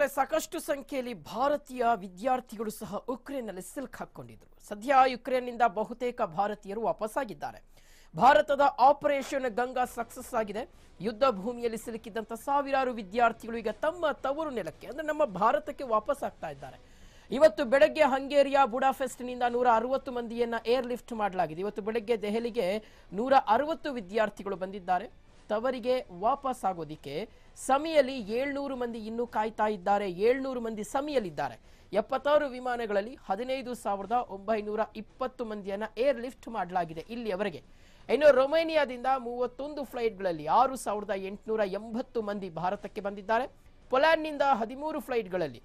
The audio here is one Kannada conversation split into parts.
ಮಕ್ಕಳೇ ಸಾಕಷ್ಟು ಸಂಖ್ಯೆಯಲ್ಲಿ ಭಾರತೀಯ ವಿದ್ಯಾರ್ಥಿಗಳು ಸಹ ಉಕ್ರೇನ್ನಲ್ಲಿ ಸಿಲ್ಕ್ ಹಾಕೊಂಡಿದ್ರು ಸದ್ಯ ಯುಕ್ರೇನ್ನಿಂದ ಬಹುತೇಕ ಭಾರತೀಯರು ವಾಪಸ್ಸಾಗಿದ್ದಾರೆ ಭಾರತದ ಆಪರೇಷನ್ ಗಂಗಾ ಸಕ್ಸಸ್ ಆಗಿದೆ ಯುದ್ಧ ಭೂಮಿಯಲ್ಲಿ ಸಿಲುಕಿದ್ದಂಥ ಸಾವಿರಾರು ವಿದ್ಯಾರ್ಥಿಗಳು ಈಗ ತಮ್ಮ ತವರು ನೆಲಕ್ಕೆ ಅಂದರೆ ನಮ್ಮ ಭಾರತಕ್ಕೆ ವಾಪಸ್ ಆಗ್ತಾ ಇದ್ದಾರೆ ಇವತ್ತು ಬೆಳಗ್ಗೆ ಹಂಗೇರಿಯ ನಿಂದ ನೂರ ಅರವತ್ತು ಮಂದಿಯನ್ನ ಏರ್ ಲಿಫ್ಟ್ ಮಾಡಲಾಗಿದೆ ಇವತ್ತು ಬೆಳಗ್ಗೆ ದೆಹಲಿಗೆ ನೂರ ಅರವತ್ತು ವಿದ್ಯಾರ್ಥಿಗಳು ಬಂದಿದ್ದಾರೆ ತವರಿಗೆ ವಾಪಸ್ ಆಗೋದಿಕ್ಕೆ ಸಮಿಯಲ್ಲಿ ಏಳ್ನೂರು ಮಂದಿ ಇನ್ನೂ ಕಾಯ್ತಾ ಇದ್ದಾರೆ ಏಳ್ನೂರು ಮಂದಿ ಸಮಿಯಲ್ಲಿದ್ದಾರೆ ಎಪ್ಪತ್ತಾರು ವಿಮಾನಗಳಲ್ಲಿ ಹದಿನೈದು ಸಾವಿರದ ಒಂಬೈನೂರ ಇಪ್ಪತ್ತು ಮಂದಿಯನ್ನ ಏರ್ ಲಿಫ್ಟ್ ಮಾಡಲಾಗಿದೆ ಇಲ್ಲಿಯವರೆಗೆ ಇನ್ನು ರೊಮೇನಿಯಾದಿಂದ ಮೂವತ್ತೊಂದು ಫ್ಲೈಟ್ಗಳಲ್ಲಿ ಆರು ಸಾವಿರದ ಎಂಟುನೂರ ಎಂಬತ್ತು ಮಂದಿ ಭಾರತಕ್ಕೆ ಬಂದಿದ್ದಾರೆ ಪೊಲ್ಯಾಂಡ್ನಿಂದ ಹದಿಮೂರು ಫ್ಲೈಟ್ಗಳಲ್ಲಿ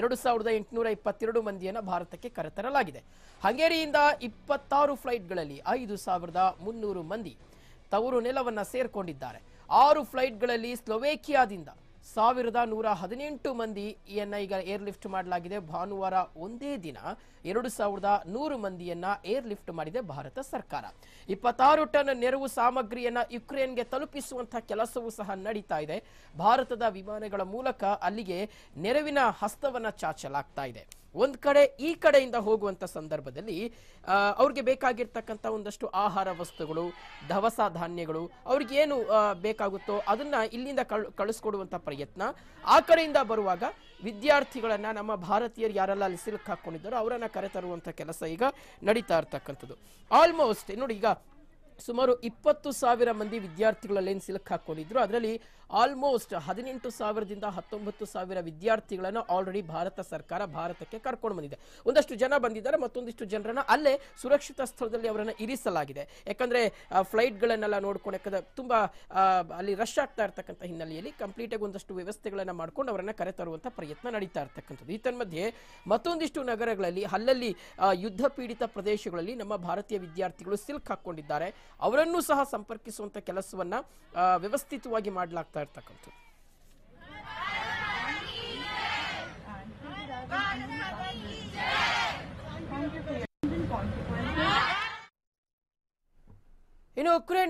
ಎರಡು ಸಾವಿರದ ಎಂಟುನೂರ ಇಪ್ಪತ್ತೆರಡು ಮಂದಿಯನ್ನು ಭಾರತಕ್ಕೆ ಕರೆತರಲಾಗಿದೆ ಹಂಗೇರಿಯಿಂದ ಇಪ್ಪತ್ತಾರು ಫ್ಲೈಟ್ಗಳಲ್ಲಿ ಐದು ಸಾವಿರದ ಮುನ್ನೂರು ಮಂದಿ ತವರು ನೆಲವನ್ನು ಸೇರ್ಕೊಂಡಿದ್ದಾರೆ ಆರು ಫ್ಲೈಟ್ಗಳಲ್ಲಿ ಸ್ಲೊವೇಕಿಯಾದಿಂದ ಸಾವಿರದ ನೂರ ಹದಿನೆಂಟು ಮಂದಿ ಯನ್ನ ಈಗ ಲಿಫ್ಟ್ ಮಾಡಲಾಗಿದೆ ಭಾನುವಾರ ಒಂದೇ ದಿನ ಎರಡು ಸಾವಿರದ ನೂರು ಮಂದಿಯನ್ನ ಲಿಫ್ಟ್ ಮಾಡಿದೆ ಭಾರತ ಸರ್ಕಾರ ಇಪ್ಪತ್ತಾರು ಟನ್ ನೆರವು ಸಾಮಗ್ರಿಯನ್ನ ಯುಕ್ರೇನ್ಗೆ ತಲುಪಿಸುವಂತಹ ಕೆಲಸವೂ ಸಹ ನಡೀತಾ ಇದೆ ಭಾರತದ ವಿಮಾನಗಳ ಮೂಲಕ ಅಲ್ಲಿಗೆ ನೆರವಿನ ಹಸ್ತವನ್ನ ಚಾಚಲಾಗ್ತಾ ಇದೆ ಒಂದ್ ಕಡೆ ಈ ಕಡೆಯಿಂದ ಹೋಗುವಂಥ ಸಂದರ್ಭದಲ್ಲಿ ಅವ್ರಿಗೆ ಬೇಕಾಗಿರ್ತಕ್ಕಂಥ ಒಂದಷ್ಟು ಆಹಾರ ವಸ್ತುಗಳು ದವಸ ಧಾನ್ಯಗಳು ಏನು ಬೇಕಾಗುತ್ತೋ ಅದನ್ನ ಇಲ್ಲಿಂದ ಕಳ್ ಕಳಿಸ್ಕೊಡುವಂಥ ಪ್ರಯತ್ನ ಆ ಕಡೆಯಿಂದ ಬರುವಾಗ ವಿದ್ಯಾರ್ಥಿಗಳನ್ನು ನಮ್ಮ ಭಾರತೀಯರು ಯಾರೆಲ್ಲ ಅಲ್ಲಿ ಸಿಲುಕ್ ಹಾಕ್ಕೊಂಡಿದ್ದಾರೋ ಅವರನ್ನು ಕರೆತರುವಂಥ ಕೆಲಸ ಈಗ ನಡೀತಾ ಇರ್ತಕ್ಕಂಥದ್ದು ಆಲ್ಮೋಸ್ಟ್ ನೋಡಿ ಈಗ ಸುಮಾರು ಇಪ್ಪತ್ತು ಸಾವಿರ ಮಂದಿ ವಿದ್ಯಾರ್ಥಿಗಳಲ್ಲೇನು ಸಿಲುಕ್ ಹಾಕೊಂಡಿದ್ರು ಅದರಲ್ಲಿ ಆಲ್ಮೋಸ್ಟ್ ಹದಿನೆಂಟು ಸಾವಿರದಿಂದ ಹತ್ತೊಂಬತ್ತು ಸಾವಿರ ವಿದ್ಯಾರ್ಥಿಗಳನ್ನು ಆಲ್ರೆಡಿ ಭಾರತ ಸರ್ಕಾರ ಭಾರತಕ್ಕೆ ಕರ್ಕೊಂಡು ಬಂದಿದೆ ಒಂದಷ್ಟು ಜನ ಬಂದಿದ್ದಾರೆ ಮತ್ತೊಂದಿಷ್ಟು ಜನರನ್ನ ಅಲ್ಲೇ ಸುರಕ್ಷಿತ ಸ್ಥಳದಲ್ಲಿ ಅವರನ್ನು ಇರಿಸಲಾಗಿದೆ ಯಾಕಂದರೆ ಫ್ಲೈಟ್ಗಳನ್ನೆಲ್ಲ ನೋಡ್ಕೊಂಡು ತುಂಬ ಅಲ್ಲಿ ರಶ್ ಆಗ್ತಾ ಇರ್ತಕ್ಕಂಥ ಹಿನ್ನೆಲೆಯಲ್ಲಿ ಕಂಪ್ಲೀಟಾಗಿ ಒಂದಷ್ಟು ವ್ಯವಸ್ಥೆಗಳನ್ನು ಮಾಡ್ಕೊಂಡು ಅವರನ್ನು ಕರೆತರುವಂಥ ಪ್ರಯತ್ನ ನಡೀತಾ ಇರ್ತಕ್ಕಂಥದ್ದು ಈ ತನ್ಮಧ್ಯೆ ಮತ್ತೊಂದಿಷ್ಟು ನಗರಗಳಲ್ಲಿ ಅಲ್ಲಲ್ಲಿ ಯುದ್ಧ ಪೀಡಿತ ಪ್ರದೇಶಗಳಲ್ಲಿ ನಮ್ಮ ಭಾರತೀಯ ವಿದ್ಯಾರ್ಥಿಗಳು ಸಿಲ್ಕ್ ಹಾಕ್ಕೊಂಡಿದ್ದಾರೆ ಅವರನ್ನು ಸಹ ಸಂಪರ್ಕಿಸುವಂತಹ ಕೆಲಸವನ್ನ ವ್ಯವಸ್ಥಿತವಾಗಿ ಮಾಡಲಾಗ್ತಾ ಇರ್ತಕ್ಕಂಥದ್ದು ಇನ್ನು ಉಕ್ರೇನ್